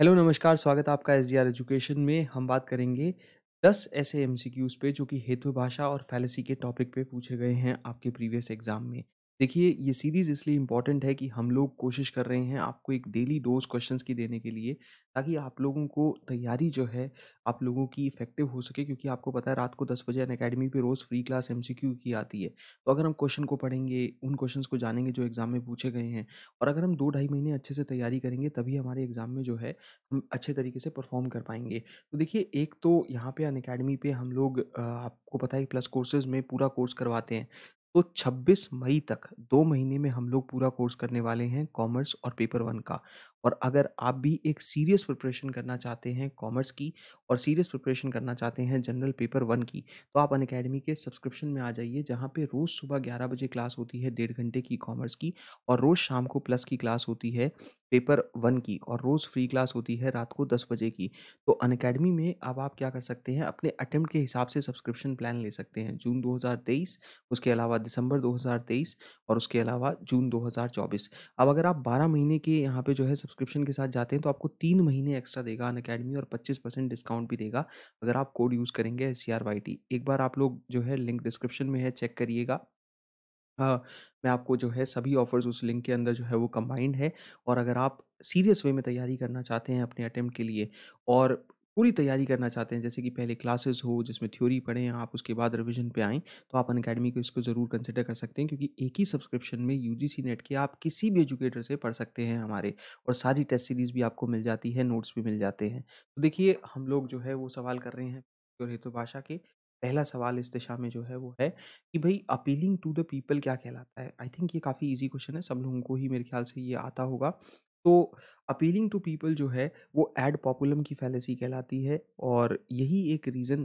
Hello नमस्कार स्वागत है आपका एस एजुकेशन में हम बात करेंगे दस ऐसे एम पे जो कि हेतु भाषा और फैलेसी के टॉपिक पे पूछे गए हैं आपके प्रीवियस एग्ज़ाम में देखिए ये सीरीज़ इसलिए इम्पॉर्टेंट है कि हम लोग कोशिश कर रहे हैं आपको एक डेली डोज़ क्वेश्चंस की देने के लिए ताकि आप लोगों को तैयारी जो है आप लोगों की इफ़ेक्टिव हो सके क्योंकि आपको पता है रात को दस बजे अन अकेडमी पे रोज़ फ्री क्लास एमसीक्यू की आती है तो अगर हम क्वेश्चन को पढ़ेंगे उन क्वेश्चन को जानेंगे जो एग्ज़ाम में पूछे गए हैं और अगर हम दो ढाई महीने अच्छे से तैयारी करेंगे तभी हमारे एग्ज़ाम में जो है हम अच्छे तरीके से परफॉर्म कर पाएंगे तो देखिए एक तो यहाँ पर अन अकेडमी पर हम लोग आपको पता है प्लस कोर्सेज़ में पूरा कोर्स करवाते हैं तो 26 मई तक दो महीने में हम लोग पूरा कोर्स करने वाले हैं कॉमर्स और पेपर वन का और अगर आप भी एक सीरियस प्रिपरेशन करना चाहते हैं कॉमर्स की और सीरियस प्रिपरेशन करना चाहते हैं जनरल पेपर वन की तो आप अन अकेडमी के सब्सक्रिप्शन में आ जाइए जहाँ पे रोज़ सुबह ग्यारह बजे क्लास होती है डेढ़ घंटे की कॉमर्स की और रोज़ शाम को प्लस की क्लास होती है पेपर वन की और रोज़ फ्री क्लास होती है रात को दस बजे की तो अन अकेडमी में अब आप क्या कर सकते हैं अपने अटैम्प्ट के हिसाब से सब्सक्रिप्शन प्लान ले सकते हैं जून 2023 उसके अलावा दिसंबर 2023 और उसके अलावा जून 2024 अब अगर आप 12 महीने के यहाँ पे जो है सब्सक्रिप्शन सब्सक्रिप्शन के साथ जाते हैं तो आपको तीन महीने एक्स्ट्रा देगा अन अकेडमी और पच्चीस परसेंट डिस्काउंट भी देगा अगर आप कोड यूज़ करेंगे S C R Y T एक बार आप लोग जो है लिंक डिस्क्रिप्शन में है चेक करिएगा मैं आपको जो है सभी ऑफर्स उस लिंक के अंदर जो है वो कंबाइंड है और अगर आप सीरियस वे में तैयारी करना चाहते हैं अपने अटैम्प्ट के लिए और पूरी तैयारी करना चाहते हैं जैसे कि पहले क्लासेस हो जिसमें थ्योरी पढ़ें आप उसके बाद रिवीजन पे आएँ तो आप अन अकेडमी को इसको ज़रूर कंसिडर कर सकते हैं क्योंकि एक ही सब्सक्रिप्शन में यू नेट के आप किसी भी एजुकेटर से पढ़ सकते हैं हमारे और सारी टेस्ट सीरीज़ भी आपको मिल जाती है नोट्स भी मिल जाते हैं तो देखिए हम लोग जो है वो सवाल कर रहे हैं और हेतु भाषा के पहला सवाल इस दिशा में जो है वो है कि भाई अपीलिंग टू द पीपल क्या कहलाता है आई थिंक ये काफ़ी इजी क्वेश्चन है सब लोगों को ही मेरे ख्याल से ये आता होगा तो अपीलिंग टू पीपल जो है वो एड पॉपुलम की फैलेसी कहलाती है और यही एक रीज़न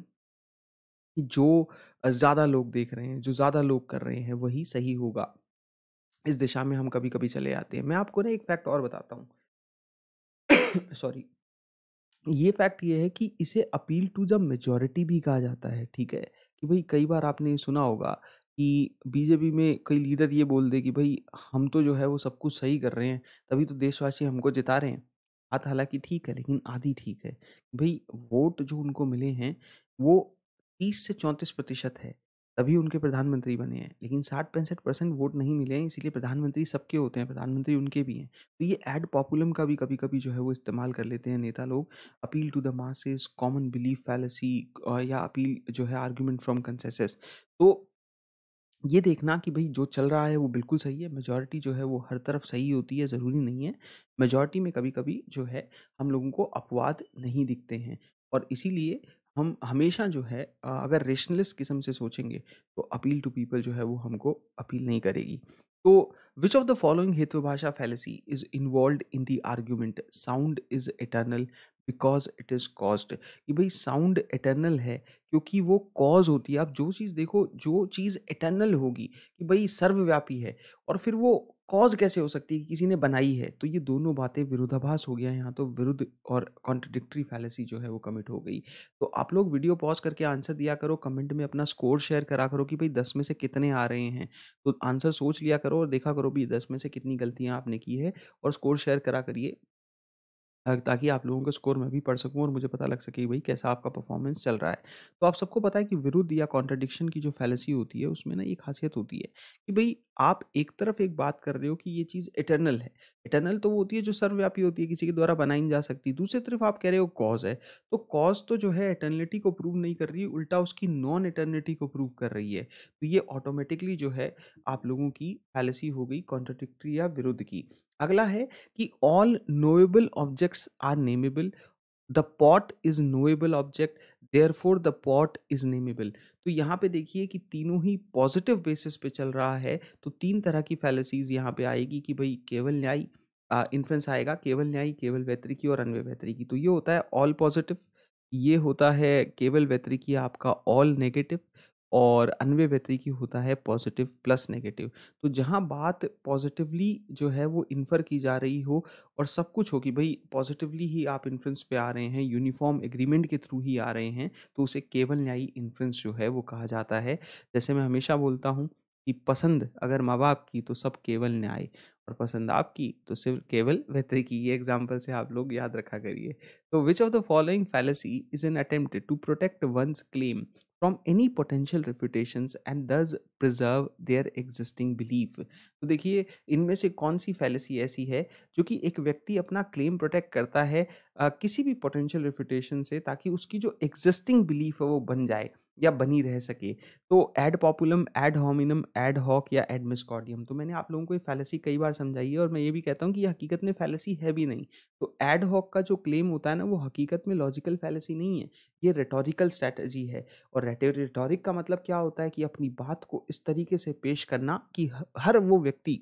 कि जो ज़्यादा लोग देख रहे हैं जो ज़्यादा लोग कर रहे हैं वही सही होगा इस दिशा में हम कभी कभी चले आते हैं मैं आपको ना एक फैक्ट और बताता हूँ सॉरी ये फैक्ट ये है कि इसे अपील टू द मेजोरिटी भी कहा जाता है ठीक है कि भाई कई बार आपने सुना होगा कि बीजेपी में कई लीडर ये बोल दे कि भाई हम तो जो है वो सब कुछ सही कर रहे हैं तभी तो देशवासी हमको जिता रहे हैं बात हालांकि ठीक है लेकिन आधी ठीक है भाई वोट जो उनको मिले हैं वो तीस से चौंतीस प्रतिशत है तभी उनके प्रधानमंत्री बने हैं लेकिन साठ पैंसठ परसेंट वोट नहीं मिले हैं इसीलिए प्रधानमंत्री सबके होते हैं प्रधानमंत्री उनके भी हैं तो ये एड पॉपुलम का भी कभी कभी जो है वो इस्तेमाल कर लेते हैं नेता लोग appeal to the masses common belief fallacy या अपील जो है आर्ग्यूमेंट फ्रॉम कंसेस तो ये देखना कि भाई जो चल रहा है वो बिल्कुल सही है मेजॉरिटी जो है वो हर तरफ सही होती है ज़रूरी नहीं है मेजॉरिटी में कभी कभी जो है हम लोगों को अपवाद नहीं दिखते हैं और इसीलिए हम हमेशा जो है अगर रेशनलिस्ट किस्म से सोचेंगे तो अपील टू पीपल जो है वो हमको अपील नहीं करेगी तो विच ऑफ द फॉलोइंग हेतु भाषा fallacy is involve in the argument sound is eternal because it is caused कि भाई साउंड इटर्नल है क्योंकि वो कॉज होती है आप जो चीज़ देखो जो चीज़ इटर्नल होगी कि भाई सर्वव्यापी है और फिर वो कॉज कैसे हो सकती है किसी ने बनाई है तो ये दोनों बातें विरुद्धाभास हो गया यहाँ तो विरुद्ध और कॉन्ट्रडिक्ट्री फैलेसी जो है वो कमिट हो गई तो आप लोग वीडियो पॉज करके आंसर दिया करो कमेंट में अपना स्कोर शेयर करा करो कि भाई दस में से कितने आ रहे हैं तो आंसर सोच लिया करो और देखा करो भाई दस में से कितनी गलतियाँ आपने की है और स्कोर शेयर करा करिए ताकि आप लोगों के स्कोर मैं भी पढ़ सकूँ और मुझे पता लग सके कि भाई कैसा आपका परफॉर्मेंस चल रहा है। तो आप सबको पता है कि विरुद्ध या कॉन्ट्रडिक्शन की जो फ़ैलेसी होती है उसमें ना ये ख़ासियत होती है कि भाई आप एक तरफ एक बात कर रहे हो कि ये चीज़ इटर्नल है। इटर्नल तो वो होती है जो सर्वव्यापी होती है किसी के द्वारा बनाई नहीं जा सकती दूसरी तरफ आप कह रहे हो कॉज है तो कॉज तो जो है इटर्निटी को प्रूव नहीं कर रही उल्टा उसकी नॉन इटर्निटी को प्रूव कर रही है तो ये ऑटोमेटिकली जो है आप लोगों की फैलसी हो गई कॉन्ट्रोडिक्ट्री या विरुद्ध की अगला है कि all knowable objects are nameable the pot is knowable object therefore the pot is nameable तो यहाँ पे देखिए कि तीनों ही पॉजिटिव बेसिस पे चल रहा है तो तीन तरह की फैलेसीज यहाँ पे आएगी कि भाई केवल न्याय इन्फ्लेंस आएगा केवल न्याय केवल वैतरिकी और अनवय वैतरी की तो ये होता है ऑल पॉजिटिव ये होता है केवल वैतरिकी आपका ऑल नेगेटिव और अनवे व्यतीय की होता है पॉजिटिव प्लस नेगेटिव तो जहाँ बात पॉजिटिवली जो है वो इन्फर की जा रही हो और सब कुछ हो कि भाई पॉजिटिवली ही आप इन्फ्रेंस पे आ रहे हैं यूनिफॉर्म एग्रीमेंट के थ्रू ही आ रहे हैं तो उसे केवल न्यायी इन्फ्रेंस जो है वो कहा जाता है जैसे मैं हमेशा बोलता हूँ कि पसंद अगर माँ बाप की तो सब केवल न्याय और पसंद आपकी तो सिर्फ केवल व्यतय की ये एग्जाम्पल से आप लोग याद रखा करिए तो which of the following fallacy is an attempt to protect one's claim from any potential reputation and thus preserve their existing belief तो देखिए इनमें से कौन सी फैलेसी ऐसी है जो कि एक व्यक्ति अपना क्लेम प्रोटेक्ट करता है आ, किसी भी पोटेंशियल रिप्यूटेशन से ताकि उसकी जो एग्जिस्टिंग बिलीफ है वो बन जाए या बनी रह सके तो ad populum ad hominem ad hoc या एड मिसकॉर्डियम तो मैंने आप लोगों को ये फैलेसी कई बार समझाई है और मैं ये भी कहता हूँ कि ये हकीकत में फैलेसी है भी नहीं तो एड हॉक का जो क्लेम होता है ना वो हकीकत में लॉजिकल फैलेसी नहीं है ये रेटोरिकल स्ट्रैटेजी है और रेटोरिक का मतलब क्या होता है कि अपनी बात को इस तरीके से पेश करना कि हर वो व्यक्ति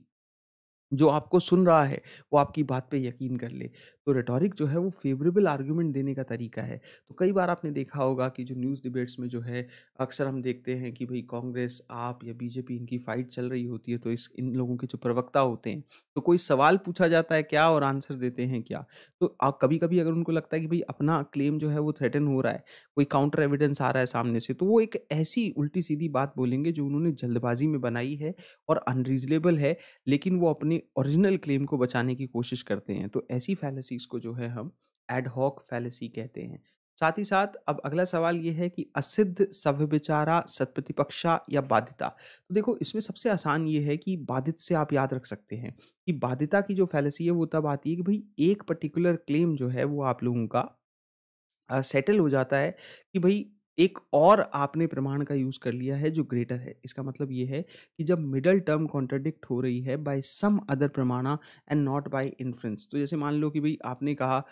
जो आपको सुन रहा है वो आपकी बात पे यकीन कर ले तो रेटॉरिक जो है वो फेवरेबल आर्ग्यूमेंट देने का तरीका है तो कई बार आपने देखा होगा कि जो न्यूज़ डिबेट्स में जो है अक्सर हम देखते हैं कि भाई कांग्रेस आप या बीजेपी इनकी फाइट चल रही होती है तो इस इन लोगों के जो प्रवक्ता होते हैं तो कोई सवाल पूछा जाता है क्या और आंसर देते हैं क्या तो आप कभी कभी अगर उनको लगता है कि भाई अपना क्लेम जो है वो थ्रेटन हो रहा है कोई काउंटर एविडेंस आ रहा है सामने से तो वो एक ऐसी उल्टी सीधी बात बोलेंगे जो उन्होंने जल्दबाजी में बनाई है और अनरीजनेबल है लेकिन वो अपने ओरिजिनल क्लेम को बचाने की कोशिश करते हैं तो ऐसी फैलसीज को जो है हम एडहॉक फैलेसी कहते हैं साथ ही साथ अब अगला सवाल ये है कि असिद्ध सभ्य विचारा सत्प्रतिपक्षा या बाध्यता तो देखो इसमें सबसे आसान ये है कि बाधित से आप याद रख सकते हैं कि बाध्यता की जो फैलेसी है वो तब आती है कि भाई एक पर्टिकुलर क्लेम जो है वो आप लोगों का सेटल हो जाता है कि भाई एक और आपने प्रमाण का यूज कर लिया है जो ग्रेटर है इसका मतलब ये है कि जब मिडल टर्म कॉन्ट्रडिक्ट हो रही है बाय सम अदर प्रमाणा एंड नॉट बाय इन्फ्रेंस तो जैसे मान लो कि भाई आपने कहा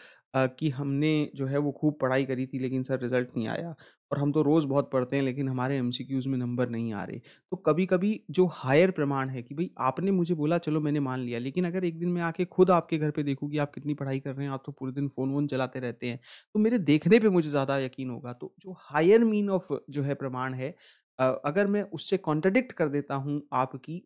कि हमने जो है वो खूब पढ़ाई करी थी लेकिन सर रिजल्ट नहीं आया और हम तो रोज़ बहुत पढ़ते हैं लेकिन हमारे एम में नंबर नहीं आ रहे तो कभी कभी जो हायर प्रमाण है कि भाई आपने मुझे बोला चलो मैंने मान लिया लेकिन अगर एक दिन मैं आके खुद आपके घर पे देखूँ कि आप कितनी पढ़ाई कर रहे हैं आप तो पूरे दिन फ़ोन वोन चलाते रहते हैं तो मेरे देखने पर मुझे ज़्यादा यकीन होगा तो जो हायर मीन ऑफ जो है प्रमाण है अगर मैं उससे कॉन्ट्रडिक्ट कर देता हूँ आपकी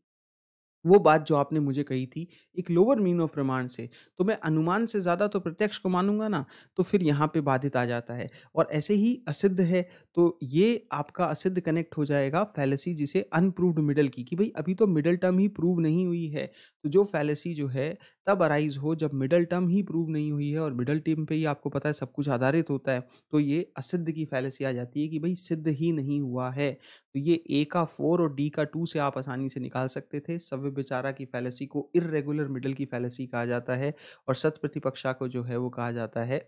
वो बात जो आपने मुझे कही थी एक लोअर मीन ऑफ प्रमाण से तो मैं अनुमान से ज़्यादा तो प्रत्यक्ष को मानूंगा ना तो फिर यहाँ पे बाधित आ जाता है और ऐसे ही असिद्ध है तो ये आपका असिद्ध कनेक्ट हो जाएगा फैलेसी जिसे अनप्रूव्ड मिडल की कि भाई अभी तो मिडल टर्म ही प्रूव नहीं हुई है तो जो फैलेसी जो है तब अराइज हो जब मिडल टर्म ही प्रूव नहीं हुई है और मिडल टर्म पर ही आपको पता है सब कुछ आधारित होता है तो ये असिद्ध की फैलेसी आ जाती है कि भाई सिद्ध ही नहीं हुआ है तो ये ए का फोर और डी का टू से आप आसानी से निकाल सकते थे सब हुए बेचारा की फैलेसी को इरेगुलर मिडल की फैलेसी कहा जाता है और सत प्रतिपक्षा को जो है वो कहा जाता है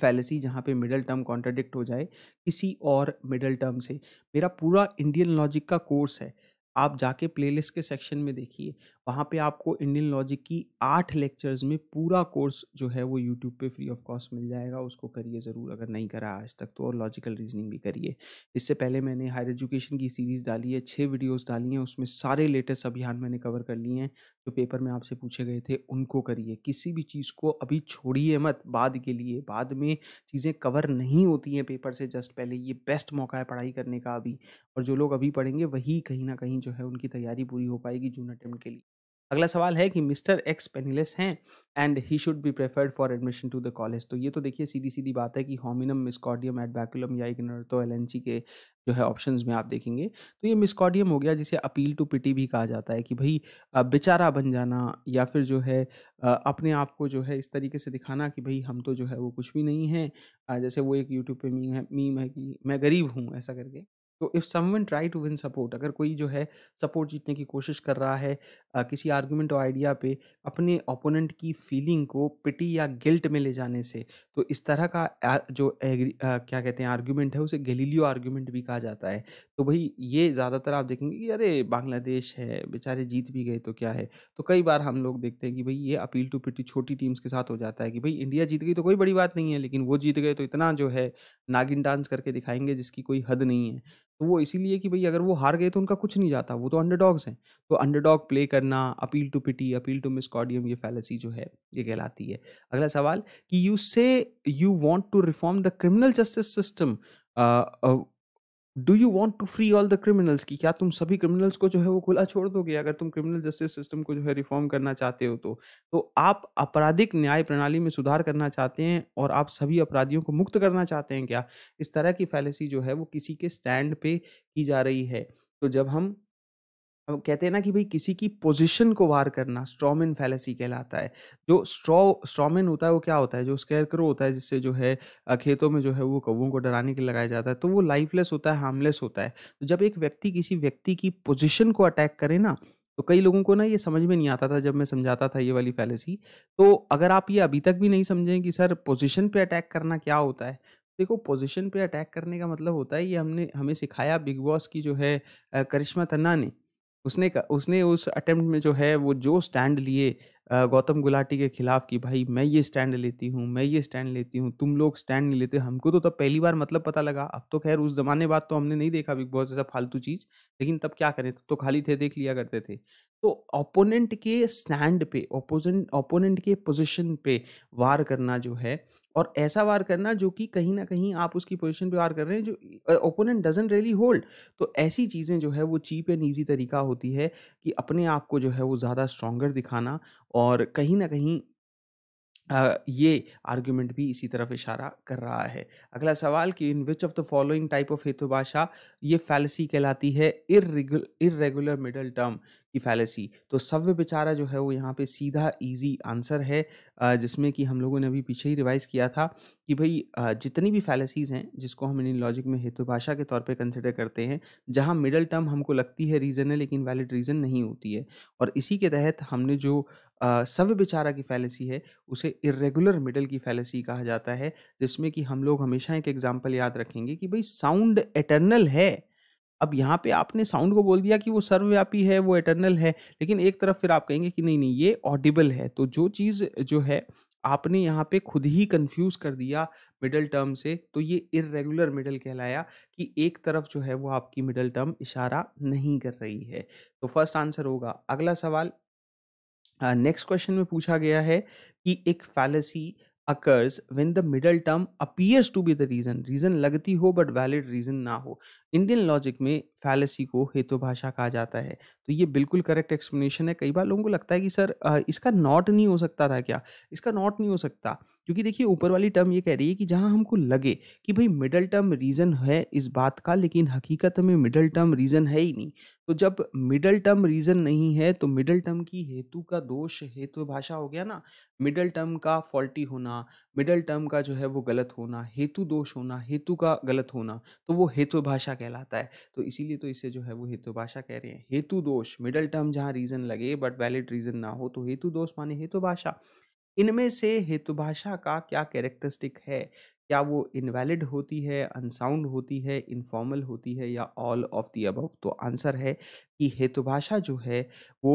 फैलेसी जहाँ पे मिडल टर्म कॉन्ट्रडिक्ट हो जाए किसी और मिडल टर्म से मेरा पूरा इंडियन लॉजिक का कोर्स है आप जाके प्लेलिस्ट के सेक्शन में देखिए वहाँ पे आपको इंडियन लॉजिक की आठ लेक्चर्स में पूरा कोर्स जो है वो यूट्यूब पे फ्री ऑफ कॉस्ट मिल जाएगा उसको करिए ज़रूर अगर नहीं करा आज तक तो और लॉजिकल रीजनिंग भी करिए इससे पहले मैंने हायर एजुकेशन की सीरीज़ डाली है छः वीडियोज़ डाली हैं उसमें सारे लेटेस्ट अभियान मैंने कवर कर लिए हैं जो पेपर में आपसे पूछे गए थे उनको करिए किसी भी चीज़ को अभी छोड़िए मत बाद के लिए बाद में चीज़ें कवर नहीं होती हैं पेपर से जस्ट पहले ये बेस्ट मौका है पढ़ाई करने का अभी और जो लोग अभी पढ़ेंगे वही कहीं ना कहीं जो है उनकी तैयारी पूरी हो पाएगी जून अटैम्प्ट के लिए अगला सवाल है कि मिस्टर एक्स पेनिलेस हैं and he should be preferred for admission to the college तो ये तो देखिए सीधी सीधी बात है कि होमिनम एट एडबैकुलम या तो एल के जो है ऑप्शन में आप देखेंगे तो ये मिसकॉडियम हो गया जिसे अपील टू पिटी भी कहा जाता है कि भाई बेचारा बन जाना या फिर जो है अपने आप को जो है इस तरीके से दिखाना कि भाई हम तो जो है वो कुछ भी नहीं है जैसे वो एक यूट्यूब पे मीम है मीम है कि मैं गरीब हूँ ऐसा करके तो if someone try to win support अगर कोई जो है सपोर्ट जीतने की कोशिश कर रहा है किसी आर्गुमेंट और आइडिया पे अपने ओपोनेंट की फीलिंग को पिटी या गिल्ट में ले जाने से तो इस तरह का जो एग्री क्या कहते हैं आर्गुमेंट है उसे गलीलियो आर्गुमेंट भी कहा जाता है तो भाई ये ज़्यादातर आप देखेंगे कि अरे बांग्लादेश है बेचारे जीत भी गए तो क्या है तो कई बार हम लोग देखते हैं कि भाई ये अपील टू पिटी छोटी टीम्स के साथ हो जाता है कि भाई इंडिया जीत गई तो कोई बड़ी बात नहीं है लेकिन वो जीत गए तो इतना जो है नागिन डांस करके दिखाएंगे जिसकी कोई हद नहीं है तो वो इसीलिए कि भाई अगर वो हार गए तो उनका कुछ नहीं जाता वो तो अंडरडॉग्स हैं तो अंडरडॉग प्ले करना appeal to pity appeal to misericordiam ये फैलेसी जो है ये कहलाती है अगला सवाल कि you say you want to reform the criminal justice system do you want to free all the criminals की क्या तुम सभी क्रिमिनल्स को जो है वो खुला छोड़ दोगे अगर तुम क्रिमिनल जस्टिस सिस्टम को जो है रिफॉर्म करना चाहते हो तो तो आप आपराधिक न्याय प्रणाली में सुधार करना चाहते हैं और आप सभी अपराधियों को मुक्त करना चाहते हैं क्या इस तरह की फैलेसी जो है वो किसी के स्टैंड पे की जा रही है तो जब हम अब कहते हैं ना कि भाई किसी की पोजीशन को वार करना स्ट्रॉमिन फैलेसी कहलाता है जो स्ट्रॉ स्ट्रॉमिन होता है वो क्या होता है जो स्केयरक्रो होता है जिससे जो है खेतों में जो है वो कौओं को डराने के लगाया जाता है तो वो लाइफलेस होता है हार्मलेस होता है तो जब एक व्यक्ति किसी व्यक्ति की पोजिशन को अटैक करे ना तो कई लोगों को ना ये समझ में नहीं आता था जब मैं समझाता था ये वाली फैलेसी तो अगर आप ये अभी तक भी नहीं समझें कि सर पोजिशन पर अटैक करना क्या होता है देखो पोजिशन पर अटैक करने का मतलब होता है ये हमने हमें सिखाया बिग बॉस की जो है करिश्मा तन्ना ने उसने का, उसने उस अटेम्प्ट में जो है वो जो स्टैंड लिए गौतम गुलाटी के खिलाफ कि भाई मैं ये स्टैंड लेती हूँ मैं ये स्टैंड लेती हूँ तुम लोग स्टैंड नहीं लेते हमको तो तब पहली बार मतलब पता लगा अब तो खैर उस जमाने बाद तो हमने नहीं देखा बिग बॉस जैसा फालतू चीज़ लेकिन तब क्या करें तब तो खाली थे देख लिया करते थे तो ओपोनेंट के स्टैंड पे ओपोजेंट ओपोनेंट के पोजीशन पे वार करना जो है और ऐसा वार करना जो कि कहीं ना कहीं आप उसकी पोजीशन पे वार कर रहे हैं जो ओपोनेंट डजेंट रियली होल्ड तो ऐसी चीज़ें जो है वो चीप एंड ईजी तरीका होती है कि अपने आप को जो है वो ज़्यादा स्ट्रॉन्गर दिखाना और कहीं ना कहीं आ, ये आर्ग्यूमेंट भी इसी तरफ इशारा कर रहा है अगला सवाल कि in which of the following type of हेतुभाषा ये फैलसी कहलाती है इरेगुलर मिडल टर्म की फैलेसी तो सव्य बेचारा जो है वो यहाँ पे सीधा इजी आंसर है जिसमें कि हम लोगों ने अभी पीछे ही रिवाइज किया था कि भाई जितनी भी फैलेसीज़ हैं जिसको हम इन लॉजिक में हेतु भाषा के तौर पे कंसिडर करते हैं जहाँ मिडल टर्म हमको लगती है रीज़न है लेकिन वैलिड रीज़न नहीं होती है और इसी के तहत हमने जो सव्य बेचारा की फैलेसी है उसे इरेगुलर मिडल की फैलेसी कहा जाता है जिसमें कि हम लोग हमेशा एक एग्जाम्पल याद रखेंगे कि भाई साउंड एटर्नल है अब यहाँ पे आपने साउंड को बोल दिया कि वो सर्वव्यापी है वो इटर्नल है लेकिन एक तरफ फिर आप कहेंगे कि नहीं नहीं ये ऑडिबल है तो जो चीज़ जो है आपने यहाँ पे खुद ही कंफ्यूज कर दिया मिडल टर्म से तो ये इरेगुलर मिडल कहलाया कि एक तरफ जो है वो आपकी मिडल टर्म इशारा नहीं कर रही है तो फर्स्ट आंसर होगा अगला सवाल नेक्स्ट क्वेश्चन में पूछा गया है कि एक fallacy occurs when the middle term appears to be the reason reason लगती हो बट वैलिड रीजन ना हो इंडियन लॉजिक में फैलेसी को हेतु भाषा कहा जाता है तो ये बिल्कुल करेक्ट एक्सप्लेनेशन है कई बार लोगों को लगता है कि सर इसका नॉट नहीं हो सकता था क्या इसका नॉट नहीं हो सकता क्योंकि देखिए ऊपर वाली टर्म ये कह रही है कि जहाँ हमको लगे कि भाई मिडल टर्म रीज़न है इस बात का लेकिन हकीकत में मिडल टर्म रीज़न है ही नहीं तो जब मिडल टर्म रीज़न नहीं है तो मिडल टर्म की हेतु का दोष हेतु भाषा हो गया ना मिडल टर्म का फॉल्टी होना मिडल टर्म का जो है वो गलत होना हेतु दोष होना हेतु का गलत होना तो वो हेतु भाषा कहलाता है तो इसीलिए तो इसे जो है वो हेतु भाषा कह रहे हैं हेतु दोष मिडल टर्म जहाँ रीज़न लगे बट वैलिड रीज़न ना हो तो हेतु दोष माने हेतु भाषा इनमें से हेतु भाषा का क्या कैरेक्टरिस्टिक है क्या वो इनवैलिड होती है अनसाउंड होती है इनफॉर्मल होती है या ऑल ऑफ दी अबव तो आंसर है कि हेतु भाषा जो है वो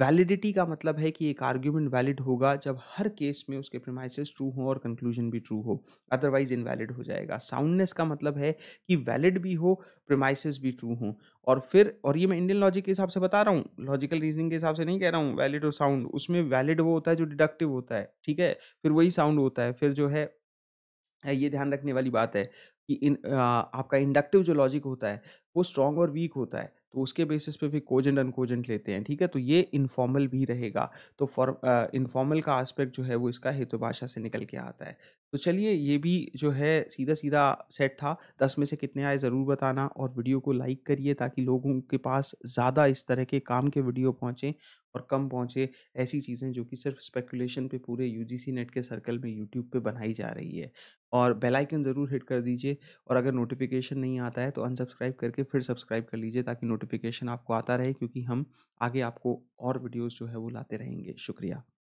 वैलिडिटी का मतलब है कि एक आर्ग्यूमेंट वैलिड होगा जब हर केस में उसके प्रमाइसिस ट्रू हो और कंक्लूजन भी ट्रू हो अदरवाइज इनवैलिड हो जाएगा साउंडनेस का मतलब है कि वैलिड भी हो प्रमाइसिस भी ट्रू हो और फिर और ये मैं इंडियन लॉजिक के हिसाब से बता रहा हूँ लॉजिकल रीजनिंग के हिसाब से नहीं कह रहा हूँ वैलिड और साउंड उसमें वैलिड वो होता है जो डिडक्टिव होता है ठीक है फिर वही साउंड होता है फिर जो है ये ध्यान रखने वाली बात है कि इन आ, आपका इंडक्टिव जो लॉजिक होता है वो स्ट्रॉन्ग और वीक होता है तो उसके बेसिस पे फिर कोजेंट अनकोजेंट लेते हैं ठीक है तो ये इनफॉर्मल भी रहेगा तो फॉर इनफॉर्मल का आस्पेक्ट जो है वो इसका हेतु भाषा से निकल के आता है तो चलिए ये भी जो है सीधा सीधा सेट था दस में से कितने आए ज़रूर बताना और वीडियो को लाइक करिए ताकि लोगों के पास ज़्यादा इस तरह के काम के वीडियो पहुँचें और कम पहुँचे ऐसी चीज़ें जो कि सिर्फ स्पेकुलेशन पे पूरे यूजीसी नेट के सर्कल में यूट्यूब पे बनाई जा रही है और बेल आइकन ज़रूर हिट कर दीजिए और अगर नोटिफिकेशन नहीं आता है तो अनसब्सक्राइब करके फिर सब्सक्राइब कर लीजिए ताकि नोटिफिकेशन आपको आता रहे क्योंकि हम आगे आपको और वीडियोज़ जो है वो लाते रहेंगे शुक्रिया